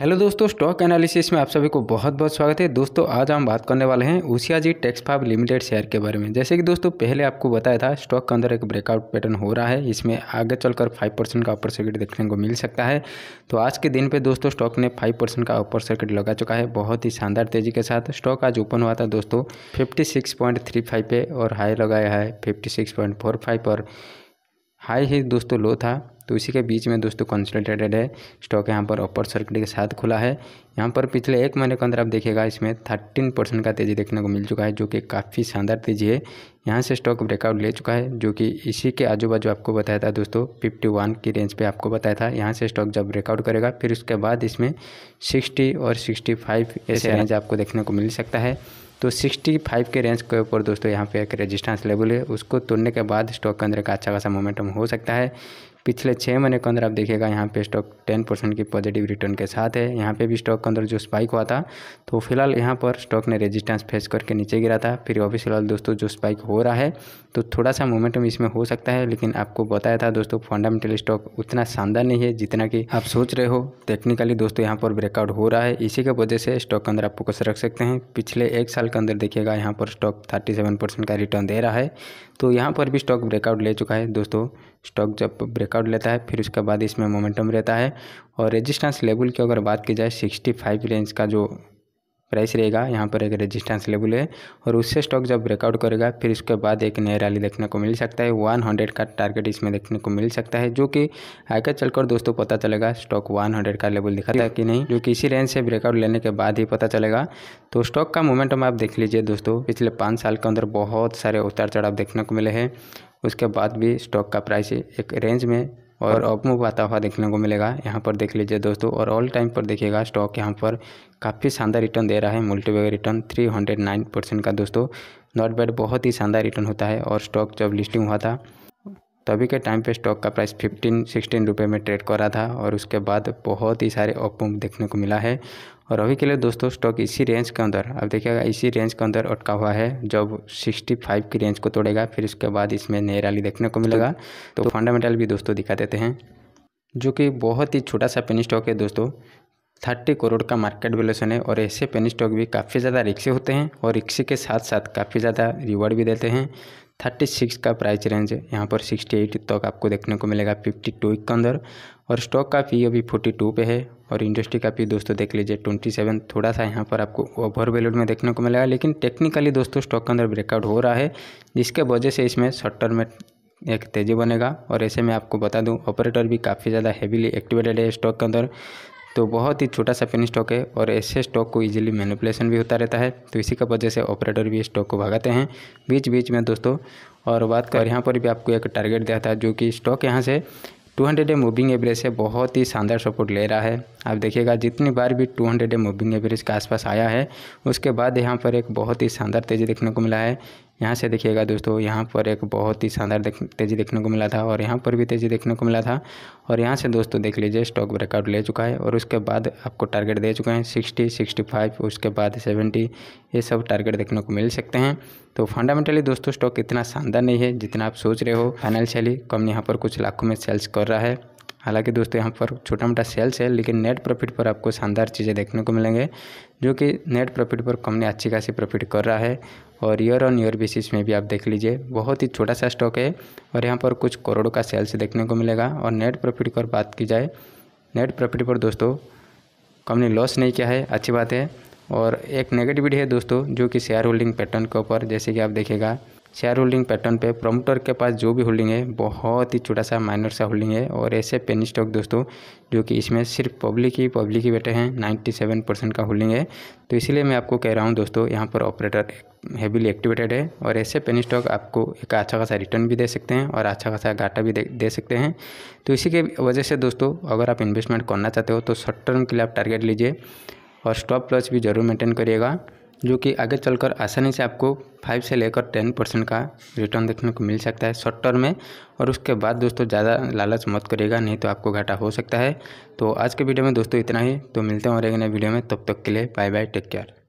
hello दोस्तों stock analysis में आप सभी को बहुत बहुत स्वागत है दोस्तों आज हम बात करने वाले हैं ऊसिया जी टेक्स फाइव लिमिटेड शेयर के बारे में जैसे कि दोस्तों पहले आपको बताया था स्टॉक के अंदर एक ब्रेकआउट पैटर्न हो रहा है इसमें आगे चलकर फाइव परसेंट का अपर सर्किट देखने को मिल सकता है तो आज के दिन पर दोस्तों स्टॉक ने फाइव परसेंट का अपर सर्किट लगा चुका है बहुत ही शानदार तेजी के साथ स्टॉक आज ओपन हुआ था दोस्तों fifty six point three five पे और हाई लगाया है fifty six point four five पर हाई ही दोस्तों लो था तो इसी के बीच में दोस्तों कंसल्टेटेड है स्टॉक यहाँ पर अपर सर्किट के साथ खुला है यहाँ पर पिछले एक महीने के अंदर आप देखिएगा इसमें थर्टीन परसेंट का तेज़ी देखने को मिल चुका है जो कि काफ़ी शानदार तेज़ी है यहाँ से स्टॉक ब्रेकआउट ले चुका है जो कि इसी के आजू बाजू आपको बताया था दोस्तों वन की रेंज पे आपको बताया था यहाँ से स्टॉक जब ब्रेकआउट करेगा फिर उसके बाद इसमें सिक्सटी और फाइव ऐसे रेंज आपको देखने को मिल सकता है तो 65 के रेंज के ऊपर दोस्तों यहाँ पे एक रेजिस्टेंस लेवल है उसको तोड़ने के बाद स्टॉक के अंदर का अच्छा खासा मोमेंटम हो सकता है पिछले छः महीने के अंदर आप देखिएगा यहाँ पे स्टॉक टेन परसेंट की पॉजिटिव रिटर्न के साथ है यहाँ पे भी स्टॉक के अंदर जो स्पाइक हुआ था तो फिलहाल यहाँ पर स्टॉक ने रेजिस्टेंस फेस करके नीचे गिरा था फिर अभी फिलहाल दोस्तों जो स्पाइक हो रहा है तो थोड़ा सा मोमेंटम इसमें हो सकता है लेकिन आपको बताया था दोस्तों फंडामेंटल स्टॉक उतना शानदार नहीं है जितना कि आप सोच रहे हो टेक्निकली दोस्तों यहाँ पर ब्रेकआउट हो रहा है इसी के वजह से स्टॉक के अंदर आप फोकस रख सकते हैं पिछले एक साल के अंदर देखिएगा यहाँ पर स्टॉक थर्टी सेवन परसेंट का रिटर्न दे रहा है तो यहाँ पर भी स्टॉक ब्रेकआउट ले चुका है दोस्तों स्टॉक जब ब्रेक ब्रेकआउट लेता है फिर उसके बाद इसमें मोमेंटम रहता है और रेजिस्टेंस लेवल की अगर बात की जाए सिक्सटी फाइव रेंज का जो प्राइस रहेगा यहाँ पर एक रेजिस्टेंस लेवल है और उससे स्टॉक जब ब्रेकआउट करेगा फिर उसके बाद एक नया रैली देखने को मिल सकता है वन हंड्रेड का टारगेट इसमें देखने को मिल सकता है जो कि आगे चलकर दोस्तों पता चलेगा स्टॉक वन हंड्रेड का लेवल दिखाता है कि नहीं जो कि इसी रेंज से ब्रेकआउट लेने के बाद ही पता चलेगा तो स्टॉक का मोमेंटम आप देख लीजिए दोस्तों पिछले पाँच साल के अंदर बहुत सारे उतार चढ़ाव देखने को मिले हैं उसके बाद भी स्टॉक का प्राइस एक रेंज में और अप मूव आता हुआ देखने को मिलेगा यहाँ पर देख लीजिए दोस्तों और ऑल टाइम पर देखिएगा स्टॉक यहाँ पर काफ़ी शानदार रिटर्न दे रहा है multibag return three hundred nine percent का दोस्तों नॉट बैड बहुत ही शानदार रिटर्न होता है और स्टॉक जब लिस्टिंग हुआ था तो अभी के टाइम पे स्टॉक का प्राइस 15 16 रुपए में ट्रेड कर रहा था और उसके बाद बहुत ही सारे अप देखने को मिला है और अभी के लिए दोस्तों स्टॉक इसी रेंज के अंदर अब देखिएगा इसी रेंज के अंदर अटका हुआ है जब 65 की रेंज को तोड़ेगा फिर उसके बाद इसमें नए रैली देखने को मिलेगा तो फंडामेंटल भी दोस्तों दिखा देते हैं जो कि बहुत ही छोटा सा पेनी स्टॉक है दोस्तों थर्टी करोड़ का मार्केट वेलेशन है और ऐसे पेनी स्टॉक भी काफ़ी ज़्यादा रिक्शे होते हैं और रिक्शे के साथ साथ काफ़ी ज़्यादा रिवॉर्ड भी देते हैं थर्टी सिक्स का प्राइस रेंज है यहाँ पर सिक्सटी एट तक आपको देखने को मिलेगा फिफ्टी टू के अंदर और स्टॉक का पी अभी फोर्टी टू पे है और इंडस्ट्री का पी दोस्तों देख लीजिए ट्वेंटी सेवन थोड़ा सा यहाँ पर आपको ओवर वैल्यूड में देखने को मिलेगा लेकिन टेक्निकली दोस्तों स्टॉक के अंदर ब्रेकआउट हो रहा है जिसके वजह से इसमें शॉर्ट टर्म में एक तेज़ी बनेगा और ऐसे में आपको बता दूँ ऑपरेटर भी काफ़ी ज़्यादा हैवीली एक्टिवेटेड है स्टॉक के अंदर तो बहुत ही छोटा सा पेन स्टॉक है और ऐसे स्टॉक को इजीली मैनिपुलेशन भी होता रहता है तो इसी का वजह से ऑपरेटर भी स्टॉक को भगाते हैं बीच बीच में दोस्तों और बात कर यहाँ पर भी आपको एक टारगेट दिया था जो कि स्टॉक यहाँ से 200 डे मूविंग एवरेज से बहुत ही शानदार सपोर्ट ले रहा है आप देखिएगा जितनी बार भी 200 डे मूविंग एवरेज के आसपास आया है उसके बाद यहाँ पर एक बहुत ही शानदार तेज़ी देखने को मिला है यहाँ से देखिएगा दोस्तों यहाँ पर एक बहुत ही शानदार देख तेज़ी देखने को मिला था और यहाँ पर भी तेज़ी देखने को मिला था और यहाँ से दोस्तों देख लीजिए स्टॉक ब्रेकआउट ले चुका है और उसके बाद आपको टारगेट दे चुके हैं सिक्सटी सिक्सटी फाइव उसके बाद सेवेंटी ये सब टारगेट देखने को मिल सकते हैं तो फंडामेंटली दोस्तों स्टॉक इतना शानदार नहीं है जितना आप सोच रहे हो फाइनेंशियली कम यहाँ पर कुछ लाखों में सेल्स कर रहा है हालांकि दोस्तों यहाँ पर छोटा मोटा सेल्स है लेकिन नेट प्रॉफिट पर आपको शानदार चीज़ें देखने को मिलेंगे जो कि नेट प्रॉफिट पर कंपनी अच्छी खासी प्रॉफिट कर रहा है और ईयर ऑन ईयर बेसिस में भी आप देख लीजिए बहुत ही छोटा सा स्टॉक है और यहाँ पर कुछ करोड़ों का सेल्स देखने को मिलेगा और नेट प्रॉफिट पर बात की जाए नेट प्रॉफिट पर दोस्तों कंपनी लॉस नहीं किया है अच्छी बात है और एक नेगेटिविटी है दोस्तों जो कि शेयर होल्डिंग पैटर्न के ऊपर जैसे कि आप देखेगा शेयर होल्डिंग पैटर्न पे प्रमोटर के पास जो भी होल्डिंग है बहुत ही छोटा सा माइनर सा होल्डिंग है और ऐसे पेनी स्टॉक दोस्तों जो कि इसमें सिर्फ पब्लिक ही पब्लिक ही बैठे हैं 97 परसेंट का होल्डिंग है तो इसलिए मैं आपको कह रहा हूँ दोस्तों यहाँ पर ऑपरेटर हैविली एक्टिवेटेड है और ऐसे पेनी स्टॉक आपको एक अच्छा खासा रिटर्न भी दे सकते हैं और अच्छा खासा घाटा भी दे, दे सकते हैं तो इसी के वजह से दोस्तों अगर आप इन्वेस्टमेंट करना चाहते हो तो शॉर्ट टर्म के लिए आप टारगेट लीजिए और स्टॉप लॉस भी ज़रूर मेंटेन करिएगा जो कि आगे चलकर आसानी से आपको फाइव से लेकर टेन परसेंट का रिटर्न देखने को मिल सकता है शॉर्ट टर्म में और उसके बाद दोस्तों ज़्यादा लालच मत करेगा नहीं तो आपको घाटा हो सकता है तो आज के वीडियो में दोस्तों इतना ही तो मिलते हैं और एक नए वीडियो में तब तक के लिए बाय बाय टेक केयर